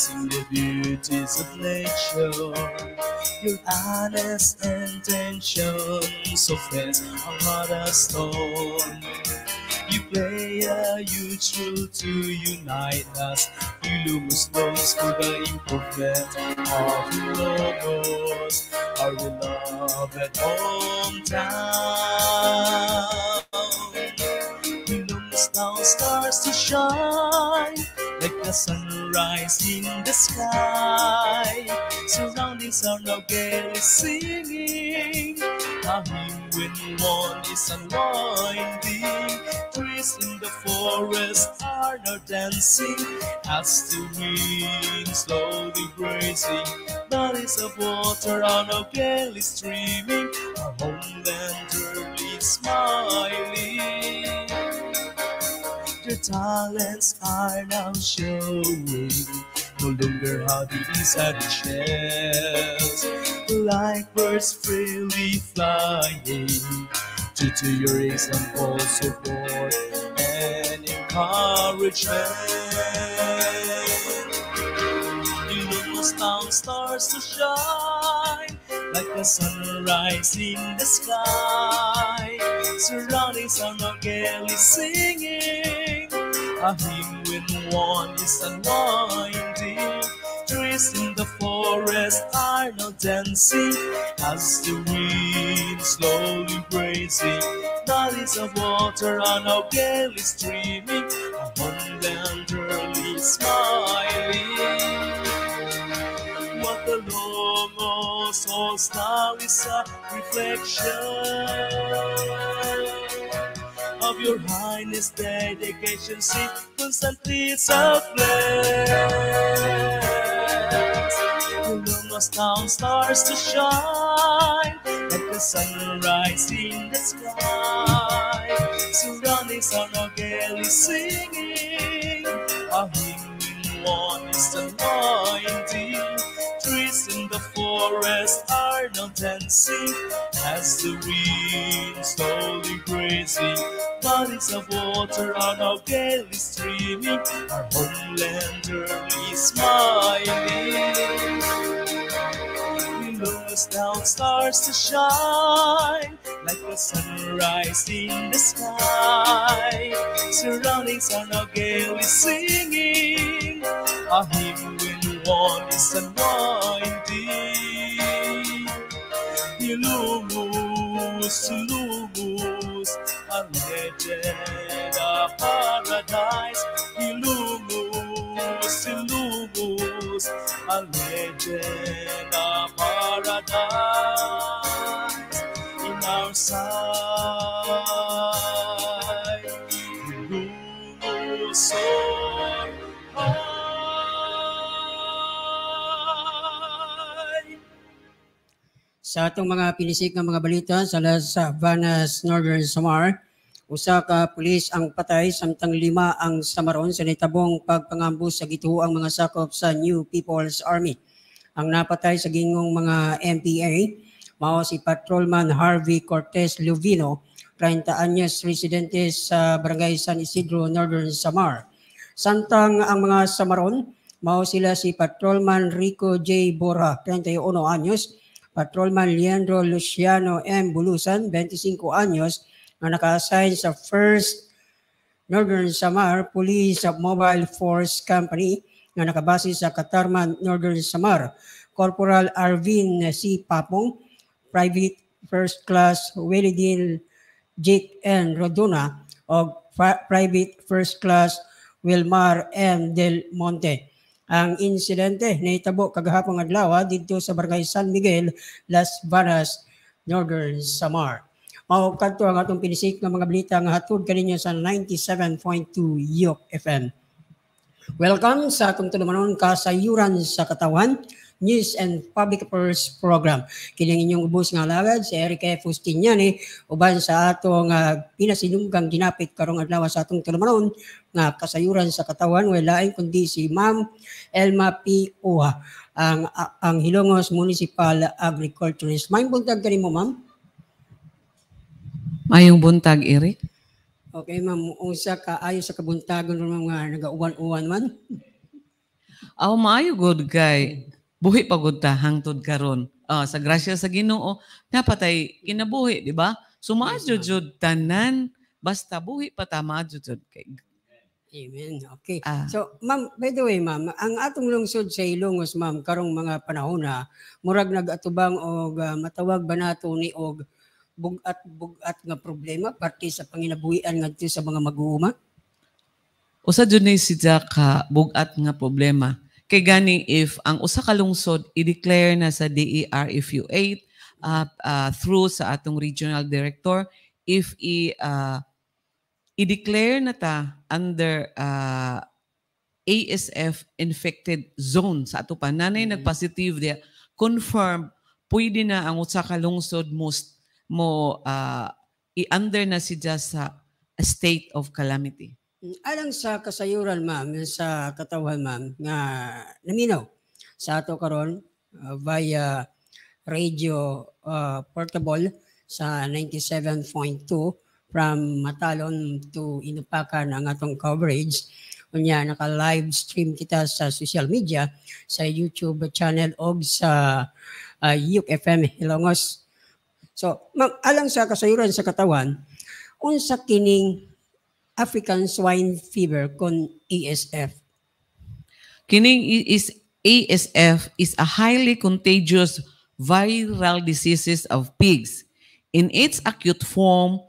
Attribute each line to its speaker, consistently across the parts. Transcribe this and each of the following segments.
Speaker 1: dancing the beauties of nature. Your honest intentions so offense are not a stone. You play a huge role to unite us. You lose those for the imperfect of your logos. Our beloved hometown now stars to shine like the sunrise in the sky. Surroundings are now gaily singing. A hymn when one is unwinding. Trees in the forest are now dancing as the wind slowly grazing. Bodies of water are now gaily streaming. Our homeland truly smiling talents are now showing. No longer hiding these the shells, like birds freely flying. Due to your example, support and encouragement. You know town stars to shine, like a sunrise in the sky. Surroundings are not gaily singing. A hymn with one is unwinding. Trees in the forest are not dancing as the wind slowly grazing. Valleys of water are now gaily streaming. A homeland smiling. What the Lord your soul star is a reflection of your highness, dedication, See, constantly it's a place. The must down stars to shine like the sunrise in the sky. Surrounding are now gaily singing, a hymn in one is anointing the forest are now dancing as the wind slowly grazing. Bodies of water are now gaily streaming. Our homeland early smiling. Windows down stars to shine like the sunrise in the sky. Surroundings are now gaily singing. Our hymn voz anointing ilumos, ilumos, a legend of paradise. Ilumos, ilumos, a legend of paradise in our sight.
Speaker 2: sa atong mga pinisig nga mga balita sa Las Savanas, Northern Samar. Usa ka pulis ang patay samtang lima ang samaron sa nitabong pagpangambus sa gituo ang mga sakop sa New People's Army. Ang napatay sa gingong mga MPA mao si Patrolman Harvey Cortez Luvino, 30 anyos residente sa Barangay San Isidro, Northern Samar. Samtang ang mga samaron, mao sila si Patrolman Rico J. Bora, 31 anyos, Patrolman Leandro Luciano M. Bulusan, 25 anyos, na naka-assign sa 1st Northern Samar Police Mobile Force Company na nakabase sa Katarman, Northern Samar. Corporal Arvin C. Papong, Private First Class Wilidin Jake N. Rodona, o Private First Class Wilmar M. Del Monte ang insidente na itabo kagahapon adlaw dito sa barangay San Miguel, Las Varas, Northern Samar. Mao kadto ang atong pinisik nga mga balita nga hatod kaninyo sa 97.2 Yok FM. Welcome sa atong tulumanon kasayuran sa katawan News and Public Affairs Program. Kining inyong ubos nga alagad, si Erika Fustiniani, uban sa atong uh, pinasinunggang ginapit karong adlaw sa atong tulumanon nga kasayuran sa katawan, walain kundi si Ma'am Elma P. Oha, ang, ang Hilongos Municipal Agriculturist. Mayong buntag ka mo, Ma'am?
Speaker 3: Mayong buntag, Eric.
Speaker 2: Okay, ma'am. Usa ka ayo sa kabuntagon ng mga nagauwan-uwan man. Aw, oh, maayo
Speaker 3: good guy buhi pagod ta hangtod karon. Uh, ah, sa grasya sa Ginoo, napatay kinabuhi, di ba? Sumaadjud tanan basta buhi pa ta
Speaker 2: maadjud kay Amen. Okay. Ah. So, ma'am, by the way, ma'am, ang atong lungsod sa Ilongos, ma'am, karong mga panahon na, ah, murag nagatubang og uh, matawag ba nato ni og bugat-bugat nga problema parte sa panginabuhian ngadto sa mga mag-uuma?
Speaker 3: Usa jud ni si Jack bugat nga problema Kay gani if ang usa ka lungsod i-declare na sa DERFU8 uh, uh, through sa atong regional director if i uh, i-declare na ta under uh, ASF infected zone sa ato pa nanay mm nagpositive dia confirm pwede na ang usa ka most mo uh, i-under na siya sa state of calamity.
Speaker 2: Alang sa kasayuran, ma'am, sa katawan, ma'am, na naminaw sa ato karon uh, via radio uh, portable sa 97.2 from Matalon to Inupakan ang atong coverage. Unya, naka-live stream kita sa social media, sa YouTube channel o sa uh, Yuk FM Hilongos. So, ma'am, alang sa kasayuran sa katawan, unsa kining African Swine Fever con ASF. Kini is
Speaker 3: ASF is a highly contagious viral disease of pigs. In its acute form,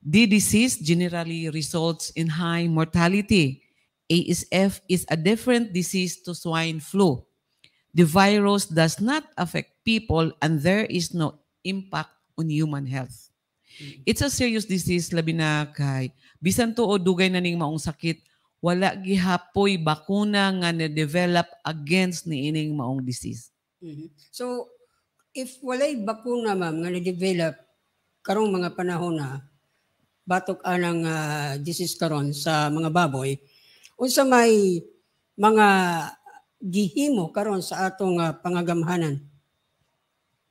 Speaker 3: the disease generally results in high mortality. ASF is a different disease to swine flu. The virus does not affect people and there is no impact on human health. Mm-hmm. It's a serious disease labi na kay bisan to o dugay na ning maong sakit wala gihapoy bakuna nga na develop against ni ining maong disease.
Speaker 2: Mm-hmm. So if walay bakuna ma'am nga na-develop karong mga panahon na batok anang uh, disease karon sa mga baboy unsa may mga gihimo karon sa atong uh, pangagamhanan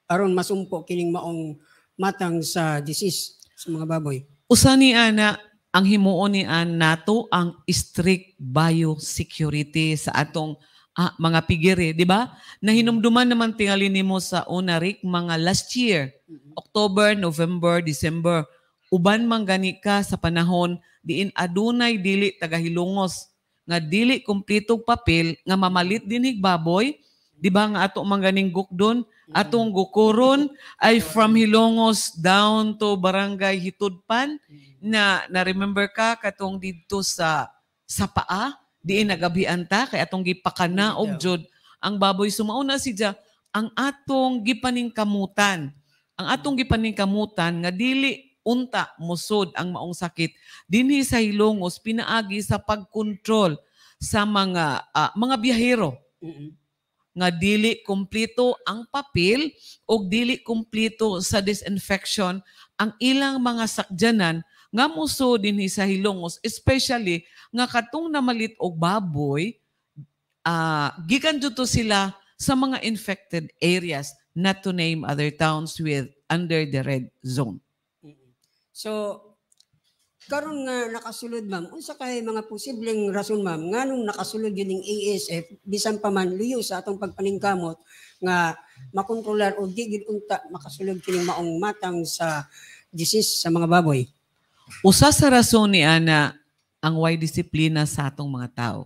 Speaker 2: aron masumpo kining maong matang sa disease sa mga baboy.
Speaker 3: Usa ni ana ang himuon ni an nato ang strict biosecurity sa atong ah, mga pigiri, di ba? Na hinumduman naman tingali nimo sa una Rick, mga last year, mm-hmm. October, November, December. Uban man gani ka sa panahon diin adunay dili tagahilungos nga dili kumpletong papel nga mamalit din higbaboy baboy Di ba nga ato manganing gukdon? Mm. Atong gukuron ay from Hilongos down to Barangay Hitudpan mm. na na remember ka katong didto sa sa paa diin nagabian ta kay atong gipakanaog mm, jud ang baboy sumauna si Ja ang atong gipaning kamutan ang atong gipaning kamutan nga dili unta musod ang maong sakit dinhi sa Hilongos pinaagi sa pagkontrol sa mga uh, mga biyahero. Mm-hmm nga dili kumplito ang papel o dili kumplito sa disinfection ang ilang mga sakyanan nga muso dinhi sa hilongos especially nga katong namalit og baboy uh, gikan jud sila sa mga infected areas not to name other towns with under the red zone.
Speaker 2: Mm-hmm. So karon nga nakasulod ma'am unsa kay mga posibleng rason ma'am nganong nakasulod yun ng ASF bisan pa man liyo sa atong pagpaningkamot nga makontrolar o di unta makasulod kining maong matang sa disease sa mga baboy
Speaker 3: usa sa rason ni ana ang way disiplina sa atong mga tao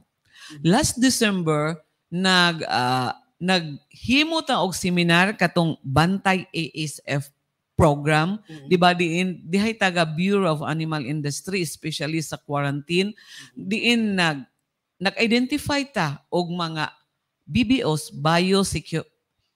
Speaker 3: last December nag uh, naghimo ta og seminar katong bantay ASF program, mm-hmm. 'di ba diin dihay taga Bureau of Animal Industry especially sa quarantine, mm-hmm. diin nag nag-identify ta og mga BBOs, biosecure,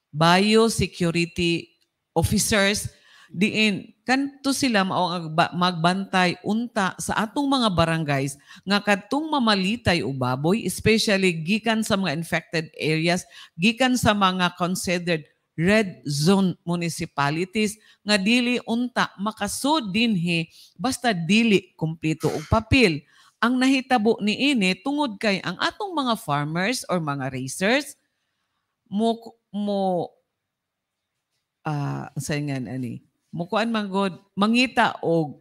Speaker 3: biosecurity officers mm-hmm. diin kanto sila mao magbantay unta sa atong mga barangays nga kadtong mamalitay o baboy especially gikan sa mga infected areas gikan sa mga considered red zone municipalities nga dili unta makasud dinhi basta dili kumpleto og papel. Ang nahitabo ni ini tungod kay ang atong mga farmers or mga racers mo mo uh, ah, sayangan ani mukuan manggod mangita og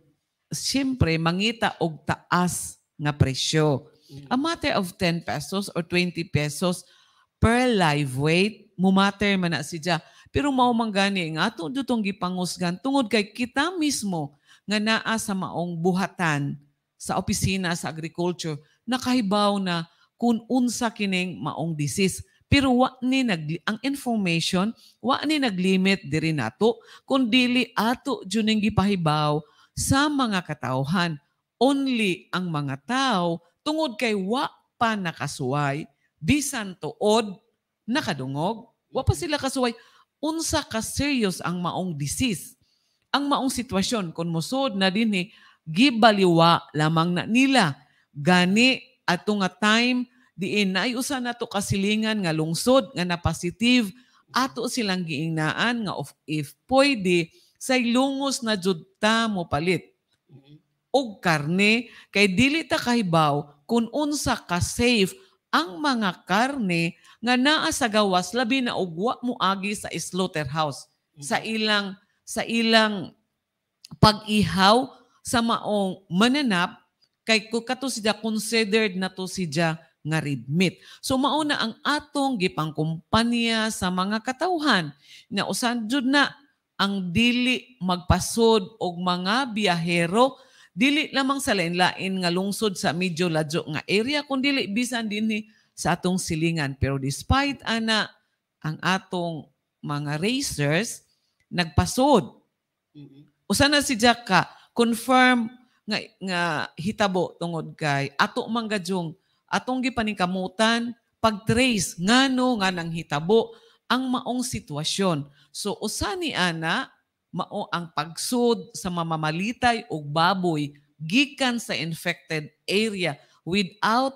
Speaker 3: siyempre mangita og taas nga presyo. A matter of 10 pesos or 20 pesos per live weight mumater man na si Diya. Pero maumang gani nga ato dutong gipangusgan tungod kay kita mismo nga naa sa maong buhatan sa opisina sa agriculture nakahibaw na kung unsa kining maong disease. Pero wa ni nag ang information wa ni naglimit diri nato kun dili ato juning gipahibaw sa mga katawhan. Only ang mga tao tungod kay wa pa nakasuway bisan tuod nakadungog. Wa pa sila kasuway unsa ka serious ang maong disease. Ang maong sitwasyon kun musod na dinhi gibaliwa lamang na nila gani ato nga time diin na ay usa to kasilingan nga lungsod nga na positive ato silang giingnaan nga of if pwede sa lungos na jud ta mo palit og karne kay dili ta kahibaw kun unsa ka safe ang mga karne nga naa sa gawas labi na ugwa mo agi sa slaughterhouse mm-hmm. sa mm. ilang sa ilang pag-ihaw sa maong mananap kay kato siya considered na to siya nga red meat. So mauna ang atong gipangkumpanya sa mga katawhan na usan jud na ang dili magpasod og mga biyahero dili lamang sa lain-lain nga lungsod sa medyo ladyo nga area kundi bisan dinhi sa atong silingan. Pero despite ana ang atong mga racers nagpasod. Mm-hmm. Usa na si Jack ka confirm nga, nga hitabo tungod kay ato manggadyong atong gipaningkamutan pag-trace ngano nga nang hitabo ang maong sitwasyon. So usa ni ana mao ang pagsud sa mamamalitay og baboy gikan sa infected area without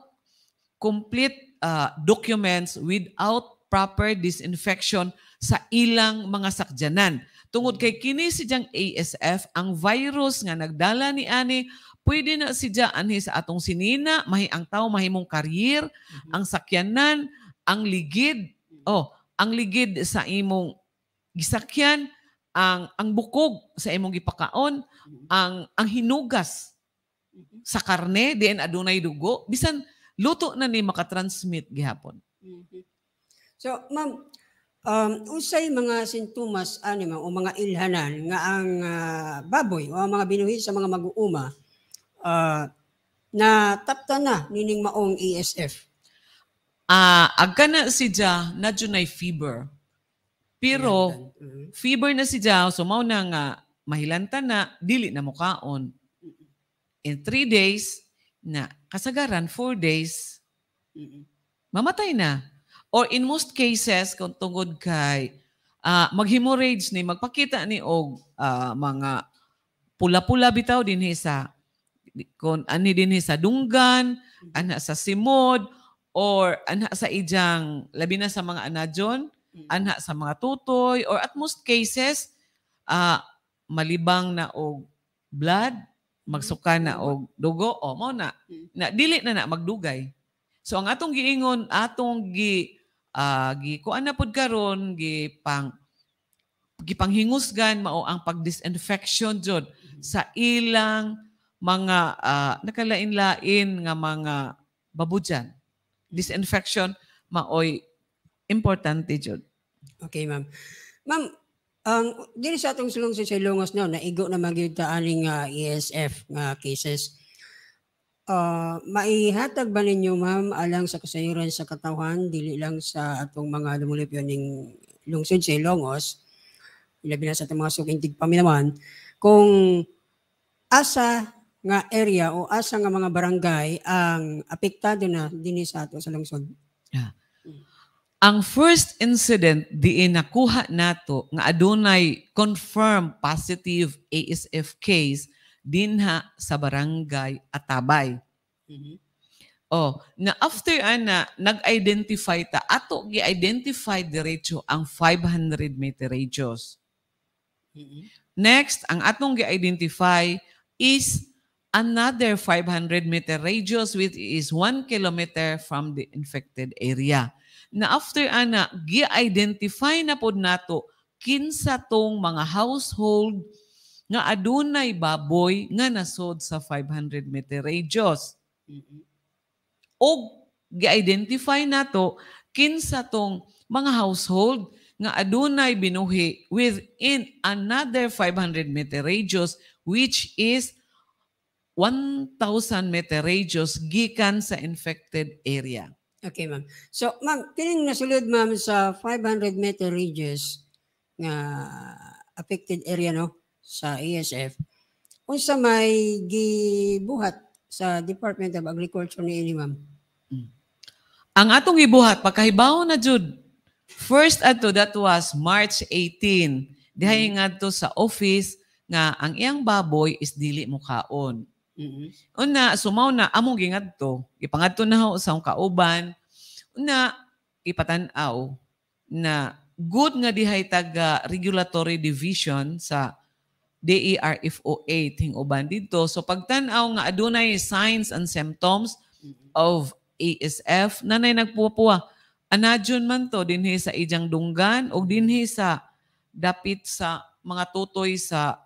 Speaker 3: complete uh, documents without proper disinfection sa ilang mga sakyanan. Tungod kay kini si Jang ASF, ang virus nga nagdala ni Ani, pwede na si Jang anhi sa atong sinina, mahi ang tao, mahimong karyer, mm-hmm. ang sakyanan, ang ligid, oh, ang ligid sa imong gisakyan, ang ang bukog sa imong gipakaon, mhm. ang ang hinugas mhm. sa karne,
Speaker 2: diin adunay dugo, bisan luto na ni makatransmit gihapon. Mm-hmm. So, ma'am, um, usay mga sintomas ani o mga ilhanan nga ang uh, baboy o ang mga binuhi sa mga mag-uuma uh, ah, na tapta na nining maong ESF?
Speaker 3: Ah, uh, agka na si Ja, na junay fever. Pero, mm-hmm. fever na si Ja, so mao na nga, mahilanta na, dili na mukaon. Mm-hmm. In three days, na kasagaran, four days, mamatay na. Or in most cases, kung tungod kay uh, ah, mag-hemorrhage ni, magpakita ni og uh, mga pula-pula bitaw din sa kon ani din sa dunggan, ana sa simod, or ana sa ijang labi na sa mga anadyon, mm-hmm. sa mga tutoy or at most cases uh, malibang na og blood magsuka na og dugo o mo na hmm. na dili na na magdugay so ang atong giingon atong gi uh, gi kuan na pod karon gi pang gipanghingusgan mao ang pagdisinfection jud hmm. sa ilang mga uh, nakalain-lain nga mga babujan hmm. disinfection maoy importante jud
Speaker 2: okay ma'am ma'am ang um, dili sa atong sulong sa Silongas no naigo na magyud ta aning uh, ah, ESF nga uh, cases. Uh, maihatag ba ninyo ma'am alang sa kasayuran sa katawhan dili lang sa atong mga lumulupyo ning lungsod sa Ilongos labi na sa atong mga sukintig paminaman kung asa nga area o asa nga mga barangay ang apektado na dinhi sa atong sa lungsod. Yeah. Ang
Speaker 3: first incident di inakuha nato nga adunay confirmed positive ASF case dinha sa barangay Atabay. Mm-hmm. Oh, na after ana nag-identify ta ato gi-identify diretso ang 500 meter radius. Mm-hmm. Next, ang atong gi-identify is another 500 meter radius which is 1 kilometer from the infected area na after ana gi-identify na pod nato kinsa tong mga household nga adunay baboy nga nasod sa 500 meter radius. O gi-identify nato kinsa tong mga household nga adunay binuhi within another 500 meter radius which is 1,000 meter radius gikan sa infected area.
Speaker 2: Okay, ma'am. So, ma'am, kining nasulod, ma'am, sa 500 meter radius nga affected area, no, sa ASF, unsa may gibuhat sa Department of Agriculture ni ini, ma'am? Hmm.
Speaker 3: Ang atong ibuhat, pagkahibaw na, Jude, first ato, that was March 18. Dihay mm. nga sa office nga ang iyang baboy is dili mo Mm-hmm. Una, sumaw na, among gingadto. Ipangadto na ho sa kauban. Una, ipatanaw na good nga dihay taga regulatory division sa DERFOA ting uban dito. So pagtanaw nga adunay signs and symptoms mm-hmm. of ASF nanay nagpuwa-puwa. Anadyon man to dinhi sa ijang dunggan o dinhi sa dapit sa mga tutoy sa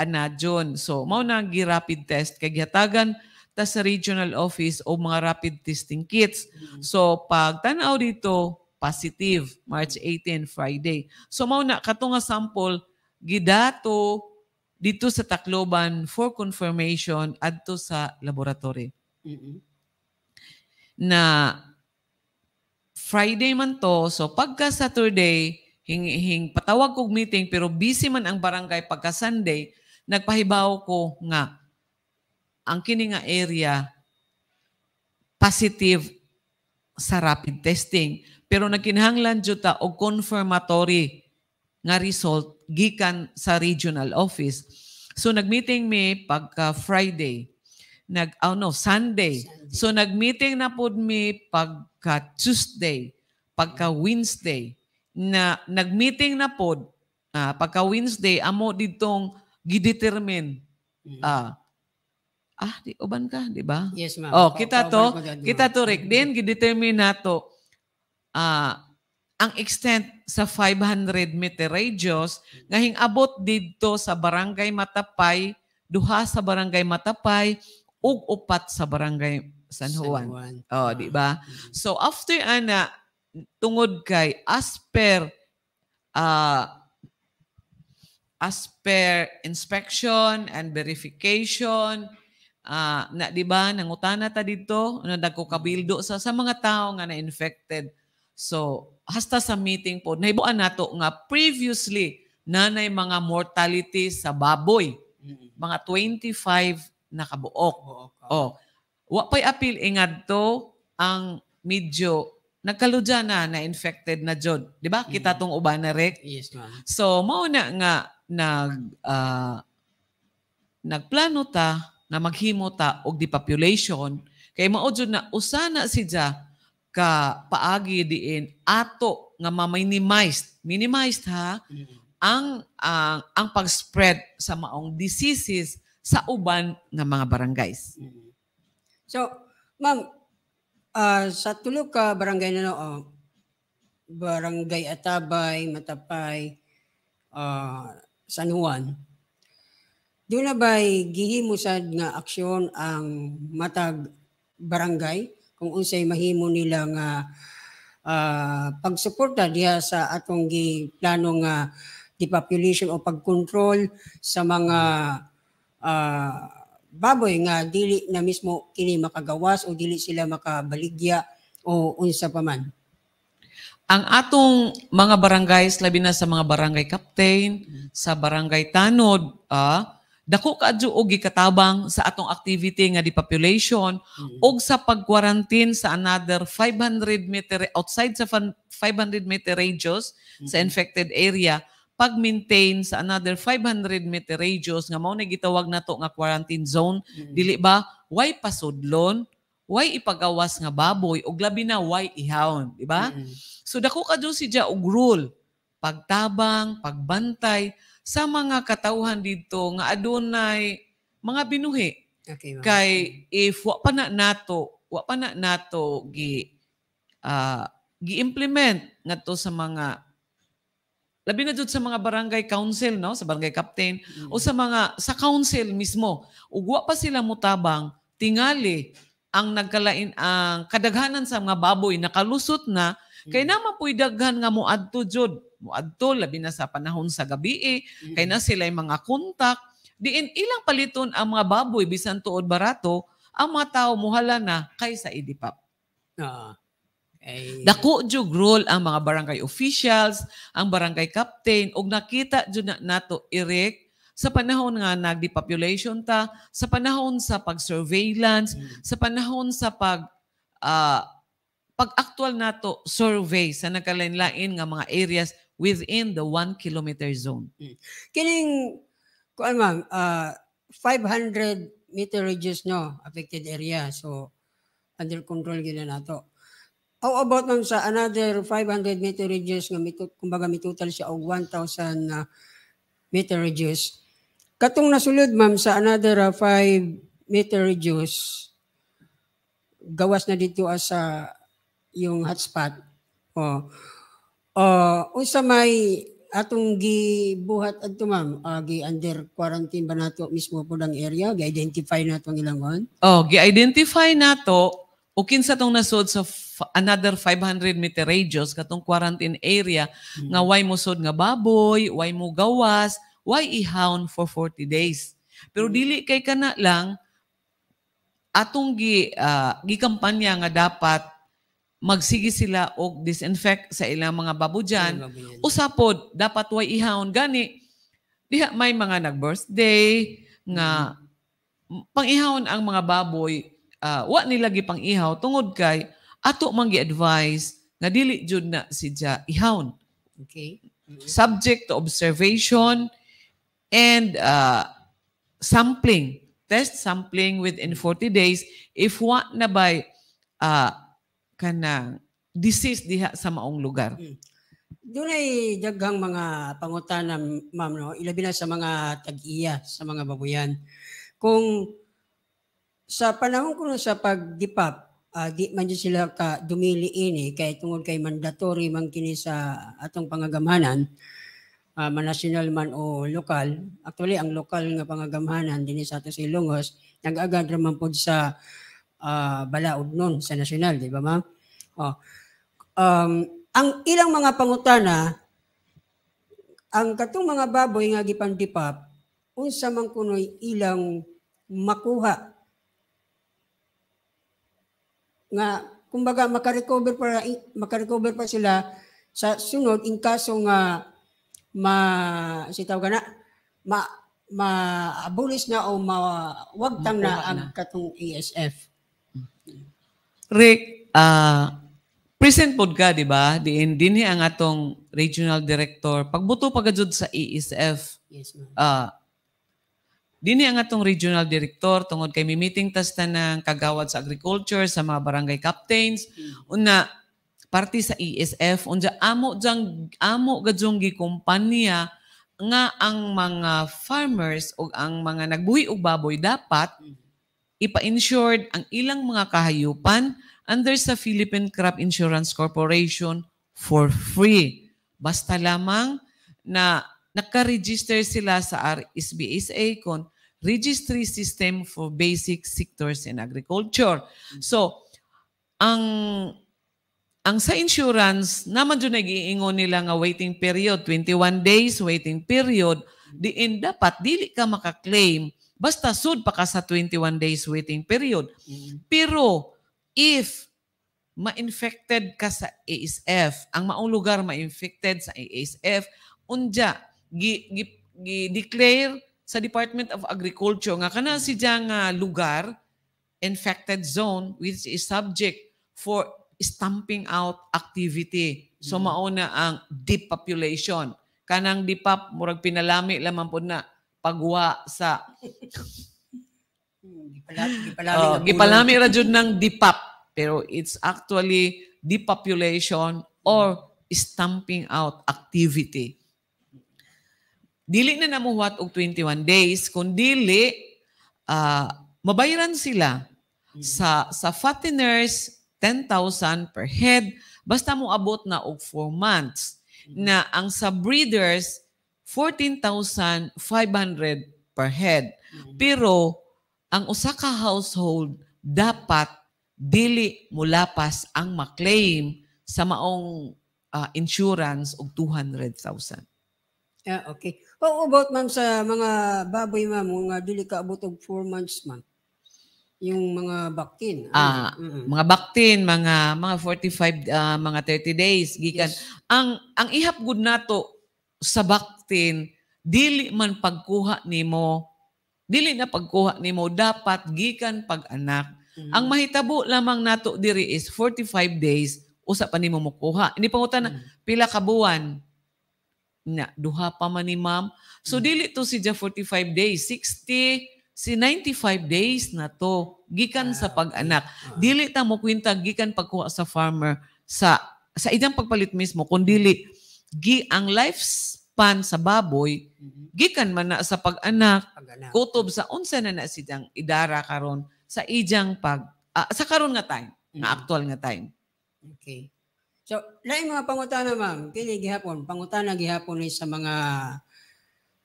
Speaker 3: anadyon. So, mao na gi-rapid test kay gihatagan ta sa regional office o mga rapid testing kits. Mm-hmm. So, pag tanaw dito, positive, March 18, Friday. So, mao na, kato nga sample, gidato dito sa Tacloban for confirmation adto sa laboratory. Mm-hmm. Na Friday man to, so pagka Saturday, hing, hing patawag kog meeting pero busy man ang barangay pagka Sunday, Nagpahibaw ko nga ang kini nga area positive sa rapid testing pero nagkinahanglan jud ta og confirmatory nga result gikan sa regional office. So nagmeeting mi pagka Friday. Nag oh no, Sunday. Sunday. So nagmeeting na pud mi pagka Tuesday, pagka Wednesday na nagmeeting na pod uh, ah, pagka Wednesday amo ditong gidetermine mm-hmm. ah ah di uban ka di ba yes ma'am oh kita to kita to Rick din gidetermine nato ah ang extent sa 500 meter radius nga hingabot didto sa barangay Matapay duha sa barangay Matapay ug upat sa barangay San Juan. San Juan. Oh, di ba? Mm-hmm. So after ana tungod kay as per uh, as per inspection and verification, uh, na, di ba, nangutana ta dito, ano, nagkukabildo sa, sa mga tao nga na-infected. So, hasta sa meeting po, naibuan nato nga previously, nanay mga mortality sa baboy. Mga 25 nakabuok Oh, Wa pay appeal ingad to ang medyo nagkaludya na na infected na jod. Di ba? Kita tong uban na rek. Yes, ma'am. So, mao na nga nag uh, nagplano ta na maghimo ta og depopulation kay maudyo na usa na sidya ka paagi diin ato nga ma-minimized minimized ha mm-hmm. ang uh, ang pag-spread sa maong diseases sa uban nga mga barangays.
Speaker 2: Mm-hmm. So, ma'am, uh, sa tulog ka barangay na noo, barangay Atabay, Matapay, uh, San Juan, doon na ba'y sad nga aksyon ang matag barangay kung unsay mahimo nila nga uh, pagsuporta diha sa atong gi plano nga depopulation o pagkontrol sa mga uh, baboy nga dili na mismo kini makagawas o dili sila makabaligya o unsa pa man.
Speaker 3: Ang atong mga barangays, labi na sa mga barangay captain, sa barangay tanod, ah, dako kaadyo og gikatabang sa atong activity nga di population hmm og sa pag-quarantine sa another 500 meter outside sa 500 meter radius sa mm-hmm. infected area pag-maintain sa another 500 meter radius nga mao na gitawag nato nga quarantine zone mm-hmm. dili ba why pasudlon why ipagawas nga baboy o labi na why ihawon, di ba? Mm-hmm. So dako ka dun si og rule, pagtabang, pagbantay sa mga katauhan dito nga adunay mga binuhi. Okay, ma'am. Kay if wa pa na nato, wa pa na nato gi uh, gi-implement ngadto sa mga labi na jud sa mga barangay council, no? sa barangay captain, mm-hmm. o sa mga, sa council mismo, ugwa pa sila mutabang, tingali, ang nagkalain ang kadaghanan sa mga baboy nakalusot na hmm. kay na mapuy daghan nga moadto jud moadto labi na sa panahon sa gabi eh, hmm. kay na sila'y mga kontak diin ilang paliton ang mga baboy bisan tuod barato ang mga tao muhala na kaysa idipap.
Speaker 2: Uh, ay...
Speaker 3: Dako jug role ang mga barangay officials, ang barangay captain og nakita jud na nato Eric sa panahon nga nagdepopulation ta, sa panahon sa pag-surveillance, mm. sa panahon sa pag uh, ah, pag-actual nato survey sa nagkalain-lain nga mga areas within the 1 kilometer zone. Mm.
Speaker 2: Kining kuan ma'am, uh, 500 meter radius no affected area. So under control gina nato. How about ma'am sa another 500 meter radius nga mitut kumbaga mitotal siya og 1,000 uh, meter radius Katong nasulod, ma'am, sa another 5 uh, meter reduce, gawas na dito uh, sa yung hotspot. Oh. Uh, unsa may atong gibuhat adto ma'am uh, gi under quarantine ba nato mismo po ng area gi-identify nato ang ilangon
Speaker 3: oh gi-identify nato o kinsa tong nasod sa another 500 meter radius katong quarantine area hmm nga mm. way mo sod nga baboy way mo gawas why ihaon for 40 days? Pero mm. dili kay kana lang atong gi uh, gikampanya nga dapat magsigi sila og disinfect sa ilang mga babujan. Usapod dapat why ihaon gani diha may mga nag-birthday nga mm pangihawon ang mga baboy uh, wa nila gipang ihaw tungod kay ato man gi-advise nga dili jud na siya ihawon. Okay. Mm-hmm. Subject to observation, and uh, sampling, test sampling within 40 days. If wa na by uh, kanang disease diha sa maong lugar.
Speaker 2: Mm. Doon ay daghang mga pangutana, ma'am, no? ilabi na sa mga tag-iya, sa mga babuyan. Kung sa panahon ko sa pagdipap, uh, ah, di man yun sila ka dumiliin eh, kay tungod kay mandatory man kini sa atong pangagamanan, uh, manasyonal man o lokal. Actually, ang lokal nga pangagamhanan din sa ato si Lungos, nag-agad raman po sa uh, balaod nun sa nasyonal, di ba ma'am? Oh. Um, ang ilang mga pangutana, ang katong mga baboy nga gipandipap, unsa man kunoy ilang makuha nga kumbaga makarecover para makarecover pa sila sa sunod in kaso nga ma si tawag na ma maabulis na o mawagtang na ang katong ESF.
Speaker 3: Rick, uh, present pod ka, di ba? Diin dinhi ang atong regional director. Pagbuto pagajud sa ESF, Yes, ma'am. Uh, ah, dinhi ang atong regional director tungod kay mi meeting tas tanang kagawad sa agriculture sa mga barangay captains. Mm. Una, parte sa ESF unja amo jang amo gadyong gikumpanya nga ang mga farmers o ang mga nagbuhi og baboy dapat mm-hmm. ipa-insured ang ilang mga kahayupan under sa Philippine Crop Insurance Corporation for free. Basta lamang na nakaregister sila sa RSBSA kon Registry System for Basic Sectors in Agriculture. Mm-hmm. So, ang ang sa insurance, naman doon nag-iingon nila nga waiting period, 21 days waiting period, diin dapat dili ka makaklaim basta sud pa ka sa 21 days waiting period. Mm. Pero if ma-infected ka sa ASF, ang maong lugar ma-infected sa ASF, unja gi, gi, gi declare sa Department of Agriculture nga kana si nga lugar infected zone which is subject for stamping out activity. So mm-hmm. mauna ang depopulation. Kanang depop, murag pinalami lamang po na pagwa
Speaker 2: sa... Hmm, gipalami, gipalami, oh, gipalami radyod
Speaker 3: ng depop. Pero it's actually depopulation or stamping out activity. Dili na namuhat og 21 days, kun dili, uh, mabayaran sila hmm. sa sa fatteners 10,000 per head basta mo abot na og 4 months mm-hmm. na ang sa breeders 14,500 per head. Mm-hmm. Pero ang usa ka household dapat dili mulapas ang maklaim sa maong uh, insurance og 200,000.
Speaker 2: Ah, okay. How about man sa mga baboy mo nga dili ka abot og 4 months ma'am? Yung mga baktin. Ano? Ah, mm-hmm.
Speaker 3: mga baktin, mga mga 45 uh, ah, mga 30 days gikan. Yes. Ang ang good nato sa baktin dili man pagkuha nimo dili na pagkuha nimo dapat gikan pag-anak. Mm-hmm. Ang mahitabo lamang nato diri is 45 days usa pa nimo mukuha. Ini pangutan mm-hmm. pila ka buwan na duha pa man ni ma'am. So mm-hmm. dili to siya 45 days, 60 si 95 days na to gikan sa ah, pag-anak ah. dili ta mo kwenta gikan pagkuha sa farmer sa sa idang pagpalit mismo kun dili gi ang life span sa baboy mhm. gikan man na sa pag-anak kutob sa unsa na na sidang idara karon sa ijang pag
Speaker 2: uh, sa karon nga time mm
Speaker 3: nga actual nga time
Speaker 2: okay so lain mga pangutana ma'am kini gihapon pangutana gihapon ni sa mga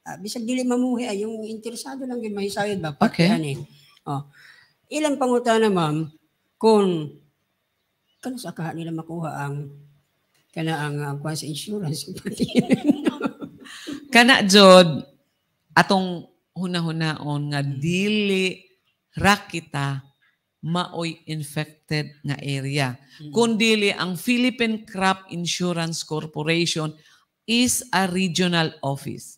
Speaker 2: Uh, bisag dili mamuhi ay yung interesado lang gyud mahisayod ba okay. ani. Oh. Ilang pangutana ma'am kung kano sa kaha nila makuha ang kana ang uh, ah, kwan insurance
Speaker 3: kana jod atong hunahuna-on nga hmm. dili ra kita maoy infected nga area. mm dili ang Philippine Crop Insurance Corporation is a regional office.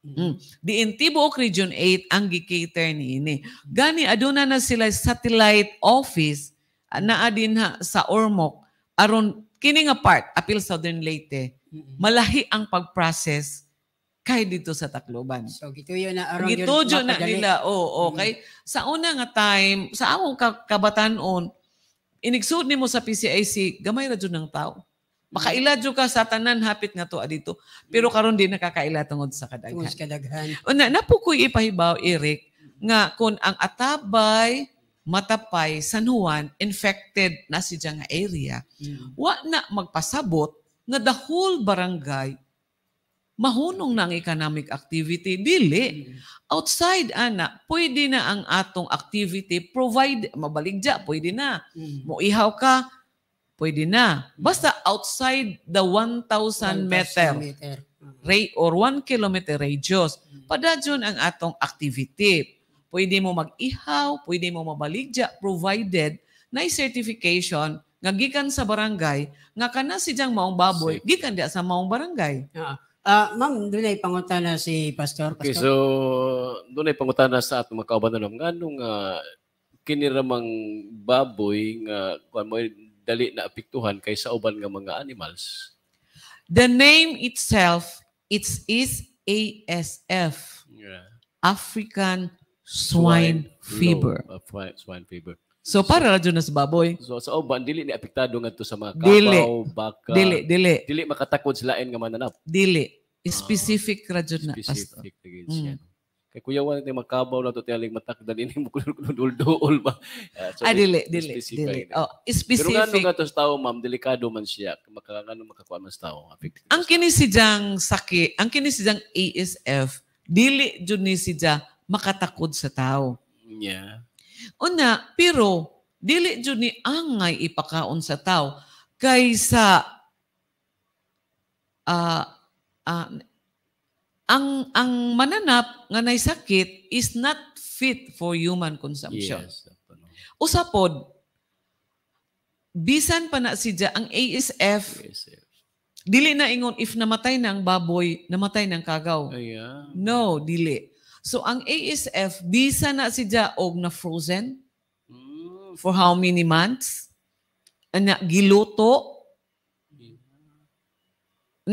Speaker 3: Mm. mm. Diin Tibuok Region 8 ang gikater ni ini. Gani aduna na sila satellite office na adin ha, sa Ormoc aron kini nga part apil Southern Leyte. Malahi ang pagprocess kay dito sa Tacloban. So gituyo na aron Gituyo na nila. Oo, oh, okay. Mm. Sa una nga time, sa akong kabatan-on, inigsud nimo sa PCIC gamay ra jud ng tao. Makaila jud ka sa tanan hapit nga to adito. Pero mm. karon di nakakaila tungod sa kadaghan. Tungod sa kadaghan. Una napukoy ipahibaw Eric nga kun ang atabay matapay San Juan infected na si nga area mm. wa na magpasabot nga the whole barangay mahunong na ang economic activity dili mm. outside ana pwede na ang atong activity provide mabaligya pwede na mm. mo ka pwede na. Basta outside the 1,000 meter, meter. Ray or 1 kilometer radius. Padadyon ang atong activity. Pwede mo mag-ihaw, pwede mo mabaligya, provided na certification nga gikan sa barangay nga kana si jang maong baboy gikan
Speaker 2: di sa maong barangay uh, uh ma'am dunay pangutana si pastor, pastor. Okay, so
Speaker 4: dunay pangutana sa atong mga kauban nga nung uh, kiniramang baboy nga kuan mo dali na apektuhan kaysa uban nga mga animals.
Speaker 3: The name itself, it's is ASF. Yeah. African swine, swine fever.
Speaker 4: Low, uh, swine fever.
Speaker 3: So, so para radyo na sa baboy.
Speaker 4: So sa uban dili ni apektado ngadto sa mga kabaw, dili. baka. Dili, dili. Dili makatakod sila nga mananap. Dili.
Speaker 3: Ah. Specific oh, radyo na. Specific mm.
Speaker 4: Kay kuya wan ni makabaw na to tiyaling matagdan ini mo kulul-kulul ba. Uh, ah, so, ah, dili, dili, dili. Oh, specific. Pero ngano nga to tao, ma'am, delikado man siya. Maka, ngano makakuha man sa
Speaker 3: tao. Ang kini si Jang Saki, ang kini si Jang ASF, dili jud ni si Jang makatakod sa tao. Yeah. Una, pero dili jud ni angay ipakaon sa tao kaysa uh, uh, ang ang mananap nga nay sakit is not fit for human consumption. Yes, Usa pod bisan pa na siya ang ASF, ASF. dili na ingon if namatay na ang baboy, namatay ng kagaw. Oh, No, dili. So ang ASF bisan na siya og na frozen hmm. for how many months? na giluto. Yeah.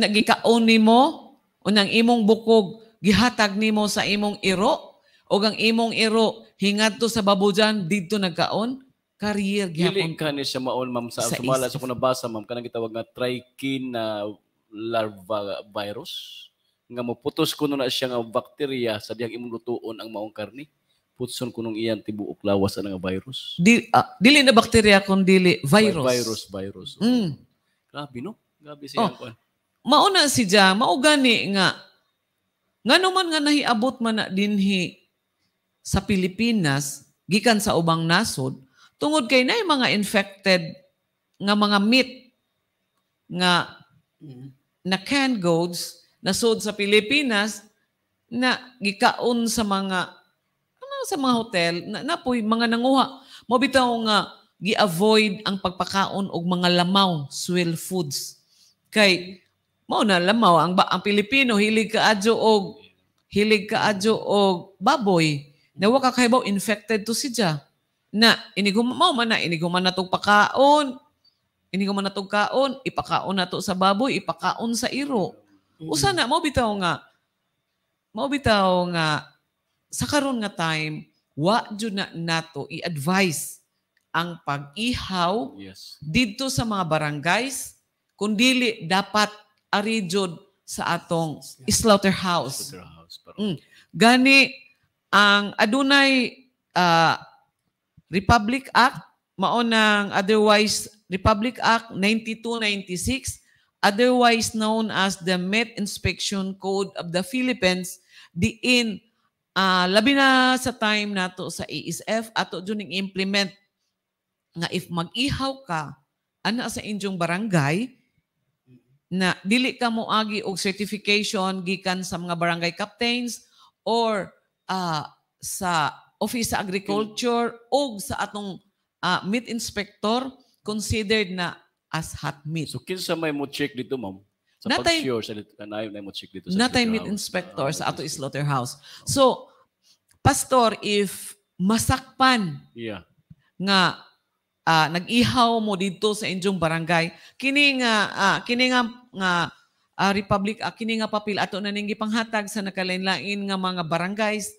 Speaker 3: Nagikaon mo, Unang imong bukog, gihatag nimo sa imong iro, o ang imong iro, hingadto sa babujan, dito nagkaon, career gihapon.
Speaker 4: Dili ka ni siya maon, ma'am, sa, sa sumala. sa kuno basa ma'am, kanang gitawag nga trikina larva virus nga moputos kuno na siya nga bakterya sa diyang imong lutuon ang maong karni putson kunong iyan tibuok lawas ang nga virus
Speaker 3: di ah, dili na bakterya kun dili virus virus virus oh. mm.
Speaker 4: grabe no grabe siya oh. Kuan
Speaker 3: mauna si Diya, maugani nga. Ngano man nga nahiabot man na dinhi sa Pilipinas, gikan sa ubang nasod, tungod kay nay mga infected nga mga meat nga mm. na canned goods na sold sa Pilipinas na gikaon sa mga ano, sa mga hotel na napoy mga nanguha mo nga gi-avoid ang pagpakaon og mga lamaw, swell foods. Kay mao na lamaw ang ang Pilipino hilig kaadyo og hilig kaadyo og baboy na wa ka kahibaw infected to siya na inigum mao man na iniguman man tog pakaon iniguman man tog kaon ipakaon nato sa baboy ipakaon sa iro mm-hmm. usa na mao bitaw nga mao bitaw nga sa karon nga time wa jud na nato i-advise ang pag-ihaw yes. dito sa mga barangays kundili dapat ari sa atong slaughterhouse. slaughterhouse mm. Gani ang adunay uh, Republic Act mao nang otherwise Republic Act 9296 otherwise known as the Meat Inspection Code of the Philippines diin uh, labi na sa time nato sa ASF ato jud implement nga if mag-ihaw ka ana sa inyong barangay na dili ka mo agi og certification gikan sa mga barangay captains or uh, sa office sa agriculture o sa atong uh, meat inspector considered na
Speaker 4: as hot meat. So kinsa may mo check dito ma'am?
Speaker 3: Sa natay, pag-sure sa ah, na, na mo check dito sa Natay meat inspector uh, sa ato slaughterhouse. So pastor if masakpan yeah. nga uh, nag-ihaw mo dito sa inyong barangay kini nga uh, kini nga nga uh, Republic uh, kini nga papel ato na ning gipanghatag sa nakalain-lain nga mga barangays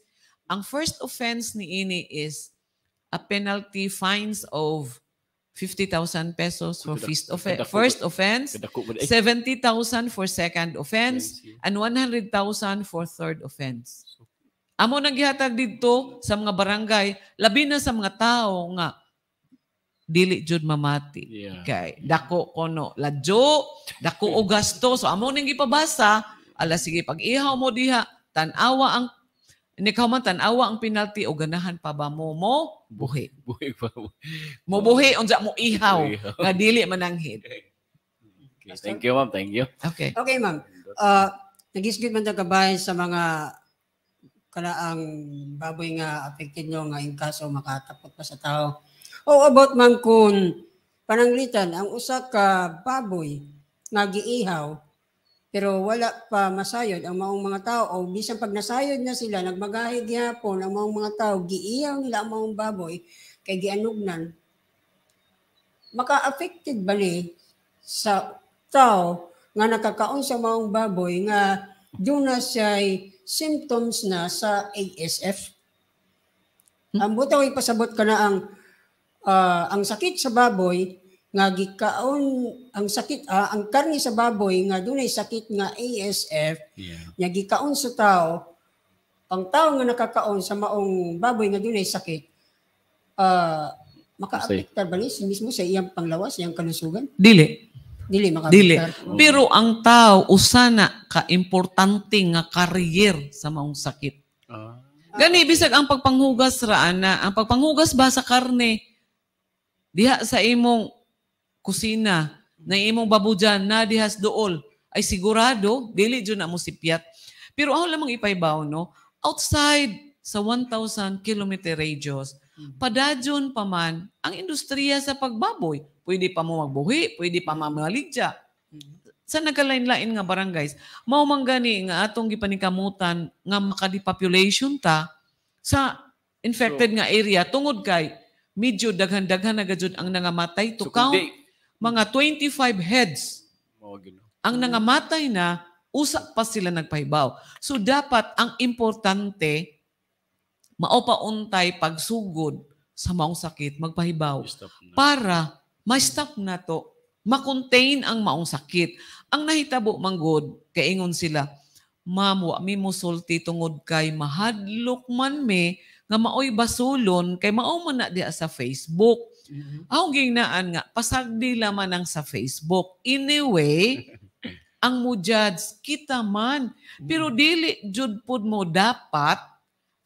Speaker 3: ang first offense ni ini is a penalty fines of 50,000 pesos for first, off- first offense, 70,000 for second offense, and 100,000 for third offense. Amo nang gihatag didto sa mga barangay, labi na sa mga tao nga dili jud mamati. Yeah. Kay dako kono ladyo, dako og gasto. So amo ning ipabasa, ala sige pag ihaw mo diha, tanawa awa ang nikaw man tanawa ang penalty o ganahan pa ba mo mo
Speaker 4: buhi. Buhi pa mo.
Speaker 3: Mo
Speaker 2: buhi unsa mo
Speaker 3: ihaw
Speaker 4: nga
Speaker 2: dili mananghid. Okay.
Speaker 4: Thank you ma'am, thank you.
Speaker 1: Okay.
Speaker 2: Okay ma'am. Uh, Nagisgid man tagabay sa mga kalaang baboy nga affected nyo nga in kaso makatapot pa sa tao How about kun Pananglitan, ang usa ka baboy nagiihaw pero wala pa masayod ang maong mga tao o bisan pag nasayod na sila nagmagahid gihapon ang maong mga tao giiyaw nila ang maong baboy kay gianugnan maka-affected ba ni sa tao nga nakakaon sa maong baboy nga doon na siya'y symptoms na sa ASF. Hmm? Ang butaw ipasabot ka na ang uh, ang sakit sa baboy nga gikaon ang sakit uh, ang karni sa baboy nga dunay sakit nga ASF yeah. nga gikaon sa tao ang tao nga nakakaon sa maong baboy nga dunay sakit uh, ah, makaapektar ba ni mismo sa iyang panglawas iyang kalusugan dili dili maka dili pero ang
Speaker 3: tao usana ka importante nga kariyer sa maong sakit uh. Gani bisag ang pagpanghugas ra ana, ang pagpanghugas ba sa karne diha sa imong kusina na imong babujan na dihas dool ay sigurado dili jud na mo sipyat. Pero ako lamang ipaybaw no, outside sa 1,000 kilometer radius, hmm. padadyon pa man ang industriya sa pagbaboy. Pwede pa mo magbuhi, pwede pa mamaligya. Hmm. Sa nagkalain-lain nga barangays, mao man gani nga atong gipanikamutan nga makadepopulation ta sa infected so, nga area tungod kay medyo daghan-daghan na gajud ang nangamatay to so, count they, mga 25 heads. Oh, Ang nangamatay na usa pa sila nagpahibaw. So dapat ang importante maopauntay pagsugod sa maong sakit magpahibaw para ma-stop na to, ma-contain ang maong sakit. Ang nahitabo manggod kaingon sila, Ma'am, wa mi mo tungod kay mahadlok man me nga maoy basulon kay mao man na diha sa Facebook. Mm-hmm. Ang gingnaan nga pasagdi laman ang sa Facebook. Anyway, ang mujads kita man pero mm-hmm. dili jud pod mo dapat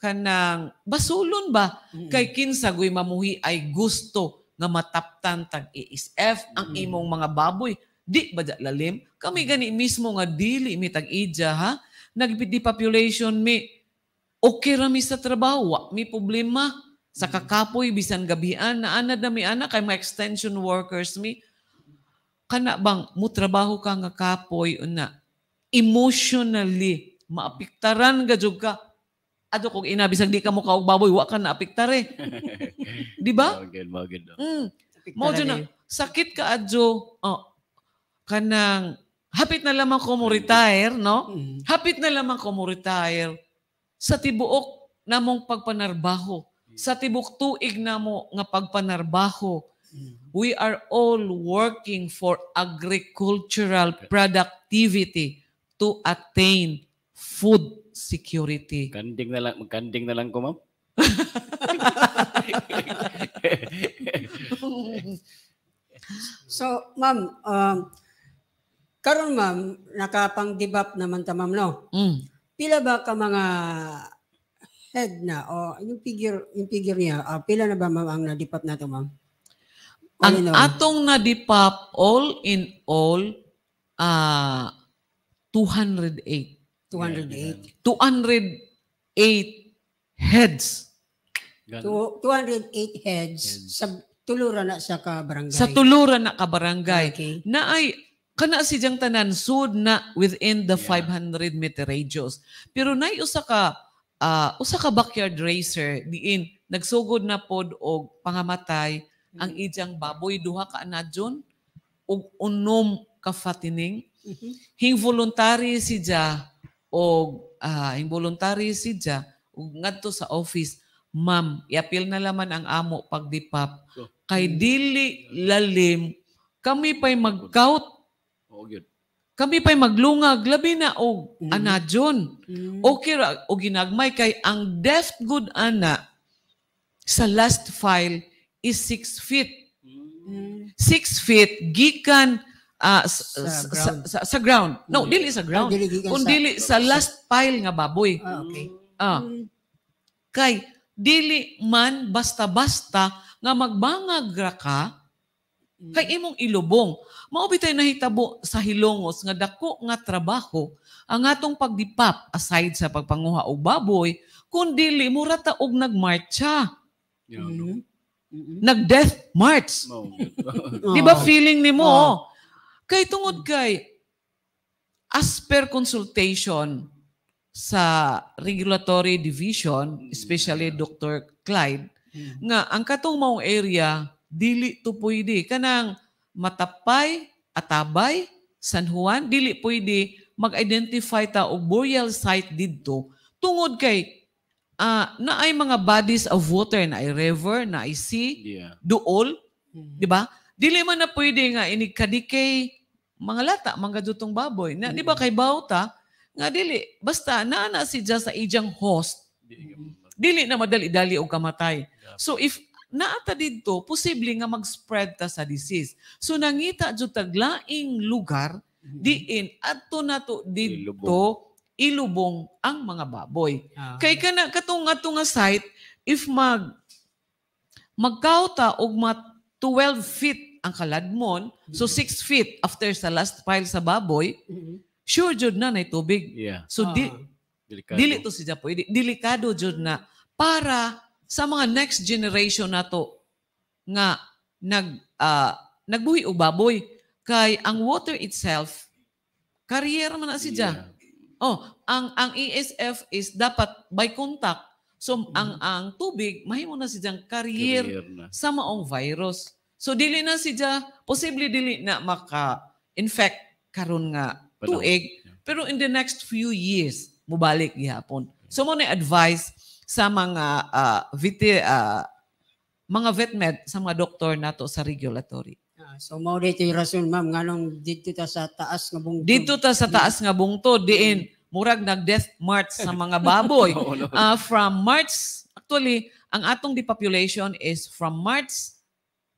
Speaker 3: kanang basulon ba mm-hmm. kay kinsa goy mamuhi ay gusto nga mataptan tag ESF mm-hmm. ang imong mga baboy di ba lalim kami mm-hmm. gani mismo nga dili mi tag ija ha nagpidi population mi okay ra mi sa trabaho, wa mi problema sa kakapoy bisan gabian na anad na mi ana kay mga extension workers mi kana bang mo trabaho ka nga kapoy una emotionally maapiktaran ka jud ka ato kog ina bisag di ka mo kaog baboy wa ka na apiktare
Speaker 4: di ba mo gid
Speaker 3: mo na sakit ka adjo oh, kanang hapit na lamang ko mo retire no mm. hapit na lamang ko mo retire sa tibuok namong pagpanarbaho, hmm. sa tibuok tuig na mo nga pagpanarbaho. Hmm. We are all working for agricultural productivity to attain food security. Kanding na lang,
Speaker 4: kanding na lang ko, ma'am.
Speaker 2: so, ma'am, um, karon ma'am, nakapang-debap naman ta, ma'am, no? Mm pila ba ka mga head na o yung figure yung figure niya uh, pila na ba ma'am ang nadipap nato ma'am
Speaker 3: all ang atong nadipap all in all uh,
Speaker 2: 208 208 208 heads Ganun. 208 heads, heads. sa tuluran na sa kabarangay sa
Speaker 3: tuluran na kabarangay okay. na ay kana si siyang tanan sud na within the yeah. 500 meter radius. Pero nay usa ka uh, usa ka backyard racer diin nagsugod na pod og pangamatay mm-hmm. ang ijang baboy duha ka anadyon og unom ka fatining. Mm-hmm. Hing voluntary si ja og uh, hing voluntary si ja og ngadto sa office Ma'am, iapil na laman ang amo pagdipap. Kay mm-hmm. dili lalim, kami pa'y magkaut Oo, yun. Kami pa'y maglungag, labi na og mm. anadyon. Mm. Okay ra, o ginagmay kay ang deft good ana sa last file is 6 feet. 6 mm. feet, gikan uh, sa, sa, ground. sa, sa, sa ground. No, mm. dili sa ground. Oh, dili, Kung dili sa last pile nga baboy. Ah, okay. Ah. Mm. Kay, dili man basta-basta nga magbangag ra ka Mm. Kay imong ilubong. Mao bitay hitabo sa hilongos nga dako nga trabaho ang atong pagdipap aside sa pagpanguha og baboy kundi dili mura og nagmarcha. Yeah, no. Mm-hmm. Mm-hmm. Nag-death march. No.
Speaker 1: Di ba oh. feeling
Speaker 3: ni mo? Oh. Kay tungod kay as per consultation sa regulatory division, mm, especially Dr. Clyde, mm nga ang katong maong area dili to pwede. Kanang matapay, atabay, San Juan, dili pwede mag-identify ta og burial site didto tungod kay uh, ah, na ay mga bodies of water na ay river, na ay sea, yeah. duol, mm-hmm. di ba? Dili man na pwede nga inigkadikay mga lata, mga dutong baboy. Na, mm-hmm. Di ba hmm. kay Bauta, nga dili, basta naana si Diya sa ijang host, dili na madali-dali o kamatay. So if naata didto posible nga mag-spread ta sa disease. So nangita jud taglaing lugar mm-hmm. diin adto nato didto ilubong ang mga baboy. Ah. Kay kana katong ato nga site if mag magkauta og mat 12 feet ang kaladmon, so 6 mm-hmm. feet after sa last pile sa baboy, mm-hmm. sure jud na nay tubig. Yeah. So ah. di delikado. dili to siya pwede. Delikado jud na para sa mga next generation na to nga nag uh, nagbuhi o baboy kay ang water itself karyer man na si yeah. Oh, ang ang ESF is dapat by contact. So mm. ang ang tubig mahimo na si diyang career sa maong virus. So dili na si diya posible dili na maka infect karon nga tuig yeah. pero in the next few years mubalik gihapon. So mo ni advice sa mga uh, ah, vit uh, ah, mga vet med sa mga doktor nato sa regulatory.
Speaker 2: Ah, so mao dito yung rason ma'am nganong dito ta sa taas nga bungto. Dito
Speaker 3: ta sa taas nga bungto diin murag nag death march sa mga baboy.
Speaker 2: uh, from
Speaker 3: March actually ang atong depopulation is from March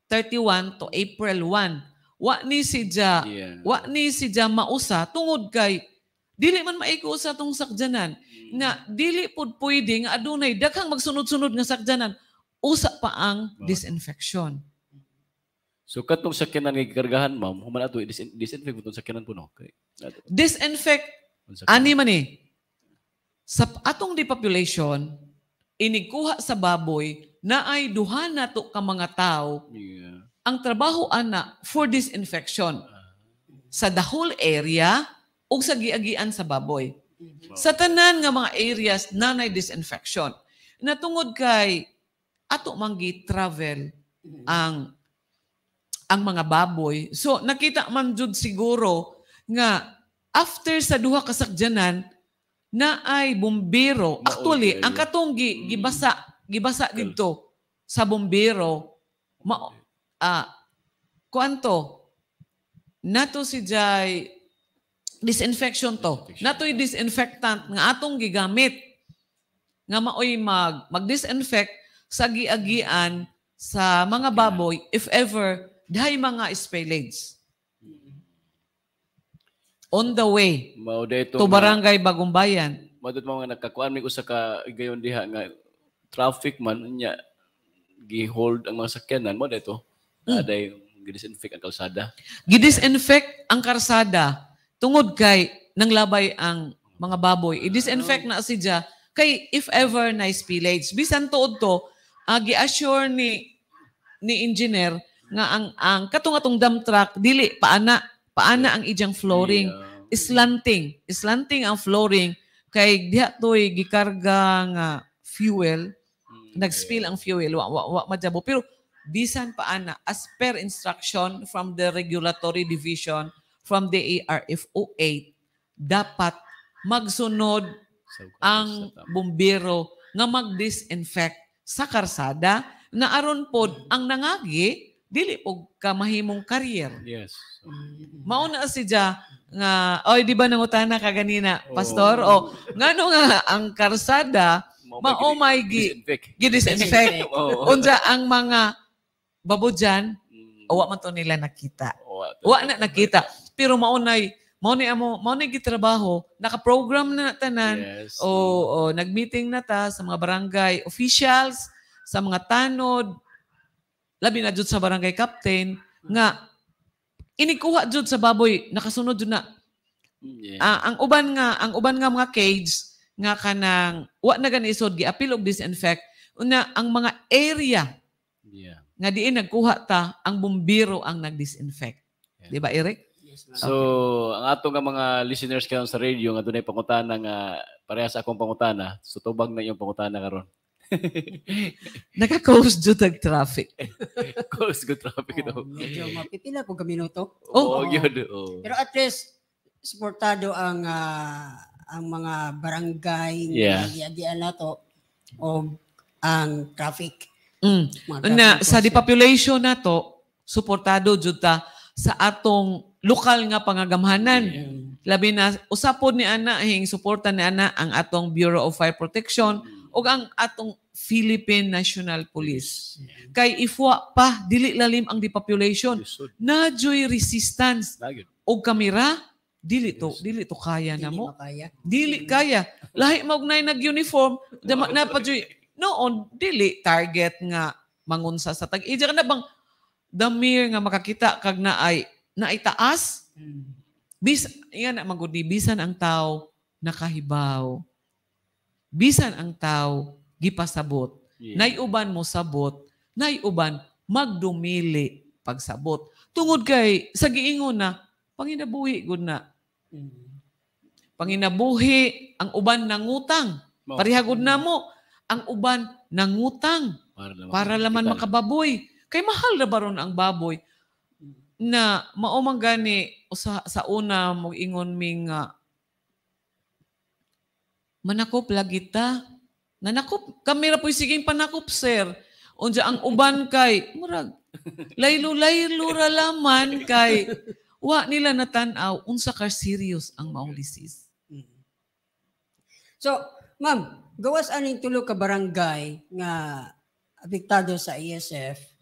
Speaker 3: 31 to April 1. Wa ni si ja, yeah. wa ni si ja mausa tungod kay Dili man maiko sa atong sakjanan na dili pud pwede nga adunay daghang magsunod-sunod nga sakjanan usa pa ang disinfection.
Speaker 4: So katong sa kinan nga gikargahan ma'am, human ato disinfect mo sa kinan puno. Okay.
Speaker 3: Disinfect ani man ni Sa atong depopulation, inikuha sa baboy na ay duha na to ka mga tao. Yeah. Ang trabaho ana for disinfection ah. sa the whole area o sa giagian sa baboy. Wow. Mm-hmm. Sa tanan nga mga areas nanay disinfection. Natungod kay ato manggi travel mm-hmm. ang ang mga baboy. So nakita man jud siguro nga after sa duha ka sakyanan na ay bumbero. Actually, ang katong gi, mm-hmm. gibasa gibasa didto sa bumbero ma ah kuanto nato si Jay disinfection to. Nato'y disinfectant nga atong gigamit nga maoy mag magdisinfect sa giagian sa mga baboy if ever dahay mga spillage. On the way
Speaker 4: mao to barangay
Speaker 3: Bagumbayan. Bayan.
Speaker 4: Madut mga nagkakuan may usa ka gayon diha nga traffic man nya gi ang mga sakyanan mo dito. Mm.
Speaker 3: Aday gidisinfect ang kalsada. Gidisinfect ang kalsada tungod kay nang labay ang mga baboy i-disinfect eh, na siya kay if ever na spillage bisan tuod to uh, ah, gi-assure ni ni engineer nga ang ang katong atong dump truck dili paana paana ang ijang flooring slanting slanting ang flooring kay diha toy gikarga nga fuel mm, nag-spill ang fuel wa wa, wa majabo pero bisan paana as per instruction from the regulatory division from the ARF-08, dapat magsunod ang bumbero nga mag-disinfect sa karsada na aron pod ang nangagi dili og kamahimong karyer. Yes. Mao na siya nga oy di ba nangutana ka ganina, pastor? Oh. O ngano nga ang karsada mao may oh gi gidisinfect. Unsa ang mga babo diyan? Mm. Wa man to nila nakita. Wa na nakita. Pero maunay, maunay amo, maunay gitrabaho, naka-program na tanan, yes. o, o nag-meeting na ta sa mga barangay officials, sa mga tanod, labi na jud sa barangay captain, nga inikuha jud sa baboy, nakasunod jud na. Yeah. Uh, ang uban nga, ang uban nga mga cage, nga kanang, wa na gani naganisod, giapil og disinfect, una, ang mga area yeah. nga diin nagkuha ta, ang bumbiro ang nag-disinfect. Yeah. Di ba, Eric?
Speaker 4: So, okay. ang atong mga listeners karon sa radio nga dunay pangutana nga parehas akong pangutana, so tubag na yung pangutana karon.
Speaker 3: Naka-cause jud tag traffic.
Speaker 4: Cause good traffic oh, daw. Medyo
Speaker 2: mapipila ko ka minuto. Oh, oh, oh. Yun, oh. oh. Pero at least suportado ang uh, ang mga barangay yeah. diyan na to o ang traffic. Mm. traffic na, sa depopulation
Speaker 3: na to, suportado jud ta sa atong lokal nga pangagamhanan. Yeah. Labi na usapod ni ana hing suporta ni ana ang atong Bureau of Fire Protection ug ang atong Philippine National Police. Yeah. Kay ifwa pa dili lalim ang depopulation. Yes, joy resistance. Og kamera dili to yes. dili to kaya dili na mo. Makaya. Dili kaya. Lahi magnay nag-uniform, dama na pa noon dili target nga mangunsa sa tag. Ija na bang damir nga makakita kag naay na itaas. Hmm. Bis, yan ang magudi. Bisan ang tao nakahibaw. Bisan ang tao gipasabot. Yeah. Nayuban mo sabot. Nayuban magdumili pagsabot. Tungod kay sa giingon na, panginabuhi gud na. Hmm. Panginabuhi ang uban nangutang. utang. Parihagod na mo ang uban nangutang para, para laman makababoy. Kay mahal na baron ang baboy na maumang gani sa, sa una mo ingon mi ah, manakop lagi ta na nakop kamera po sige panakop sir unya ang uban kay murag laylo laylo ra laman kay wa nila natan-aw unsa ka serious ang maong
Speaker 2: disease so ma'am gawas aning tulo ka barangay nga apektado sa ESF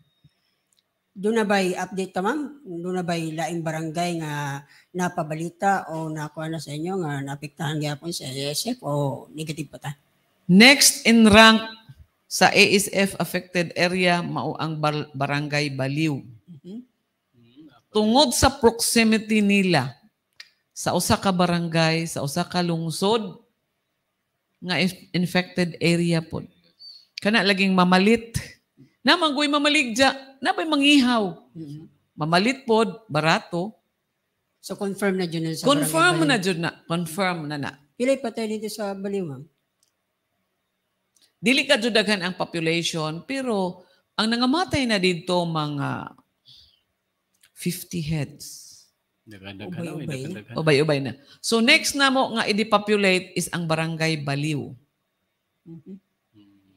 Speaker 2: doon na ba'y update tamam? Doon na ba'y laing barangay nga napabalita o nakuha na sa inyo nga napiktahan gyapon sa ASF o negative pa ta?
Speaker 3: Next in rank sa ASF affected area mao ang bar- barangay Baliw. Mm-hmm. Tungod sa proximity nila sa usa ka barangay, sa usa ka lungsod nga infected area po. Kana laging mamalit Namanggoy mamaligja, nabay mangihaw. Mm-hmm. Mamalit pod, barato.
Speaker 2: So confirm na
Speaker 3: jud na sa Confirm na jud na. Confirm na na.
Speaker 2: Pilay patay dito sa baliw, ma'am.
Speaker 3: Dili ka judagan ang population, pero ang nangamatay na dito mga 50 heads.
Speaker 4: Ubay-ubay.
Speaker 3: Ubay-ubay na. So next na mo nga i-depopulate is ang barangay Baliw. Mm-hmm.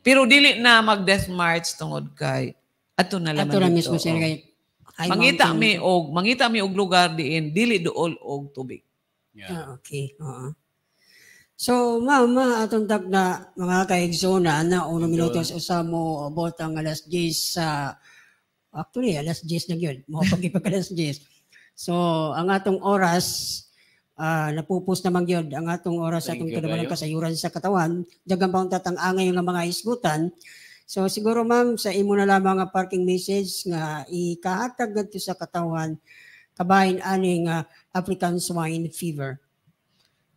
Speaker 3: Pero dili na mag-death march tungod kay ato na lang Ato na mismo siya oh. kay
Speaker 2: High mangita mi
Speaker 3: og mangita mi og lugar diin dili duol og tubig.
Speaker 2: Yeah. Ah, okay. Oo. Uh-huh. So, mama, atong tap na mga kaigsona na unong minuto sa usa mo botang alas 10 sa uh, actually alas 10 na gyud, mo pagipag alas 10. So, ang atong oras uh, ah, napupos naman yun ang atong oras sa atong kadabalang kasayuran sa katawan. Dagang pang tatangangay nga mga isgutan. So siguro ma'am, sa imo na lamang nga parking message nga ikahatag ngadto sa katawan kabahin aning uh, African swine fever.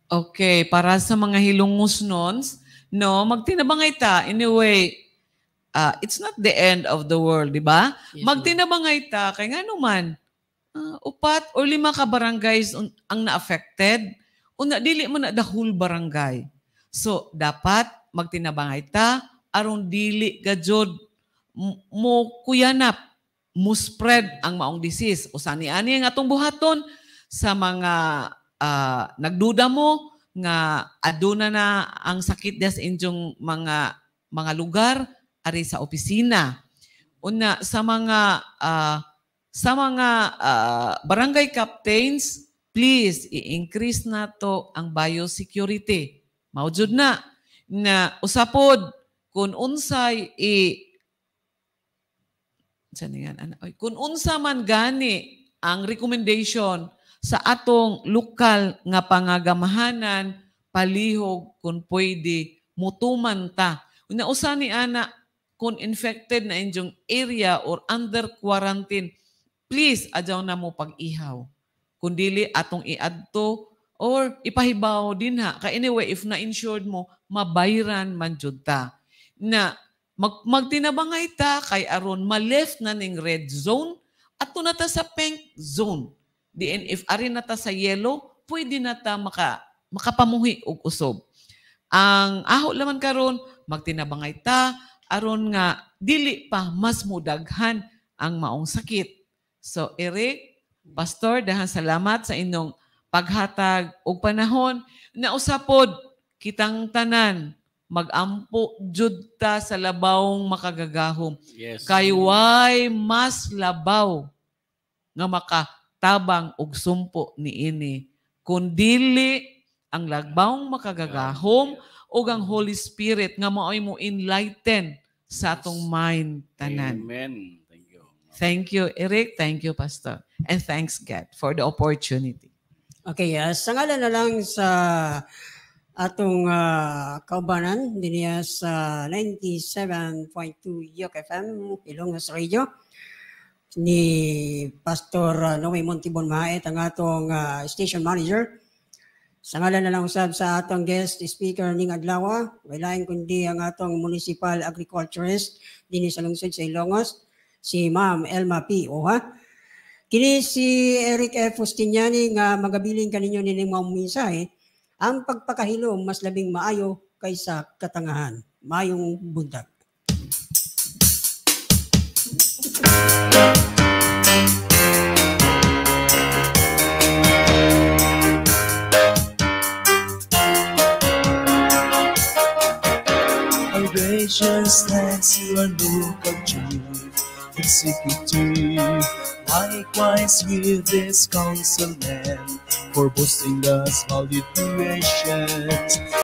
Speaker 3: Okay, para sa mga hilungus nons, no, magtinabangay ta. Anyway, uh, it's not the end of the world, di ba? Yes, magtinabangay ta kay nga naman uh, upat o lima ka barangays ang na-affected, una dili mo na the whole barangay. So dapat magtinabangay ta aron dili gajod mo kuyanap mo spread ang maong disease usa ni ani ang atong buhaton sa mga uh, nagduda mo nga aduna na ang sakit des inyong mga mga lugar ari sa opisina una sa mga uh, sa mga uh, barangay captains, please, i-increase na to ang biosecurity. Maujud na na usapod kung unsay i ano? kung unsa man gani ang recommendation sa atong lokal nga pangagamahanan palihog kung pwede mutuman ta. Una usa ni ana kung infected na inyong area or under quarantine please adyaw na mo pag-ihaw. Kundili atong iadto or ipahibaw din ha. Ka anyway, if na-insured mo, mabayran man jud ta. Na mag magtinabangay ta kay aron ma-left na ning red zone ato na ta sa pink zone. Di and if ari na ta sa yellow, pwede na ta maka makapamuhi og usob. Ang aho laman karon magtinabangay ta aron nga dili pa mas mudaghan ang maong sakit So, Eric, Pastor, dahan salamat sa inyong paghatag o panahon na usapod kitang tanan magampo jud ta sa labawong makagagahom. Yes. Kayway mas labaw nga makatabang og sumpo ni ini kundili ang lagbawong makagagahom yeah. ang Holy Spirit nga maoy mo enlighten sa atong mind tanan. Amen. Thank you, Eric.
Speaker 2: Thank you, Pastor. And thanks, God, for the opportunity. Okay, uh, sa ngala na lang sa atong uh, kaubanan dinya sa 97.2 Yok FM, Ilongos Radio, ni Pastor ah, Noe Montibon Maet, ang atong uh, station manager. Sa ngala na lang usab sa atong guest speaker ning Adlawa, wala kundi ang atong municipal agriculturist dinis sa lungsod sa Ilongos, si Ma'am Elma P. O ha? Kini si Eric F. Fustignani nga magabiling kaninyo ni Ma'am Mensahe, eh, ang pagpakahilom mas labing maayo kaysa katangahan. Mayong bundag.
Speaker 1: Vibrations that you are new executive. Likewise, with this councilman for boosting the small creations.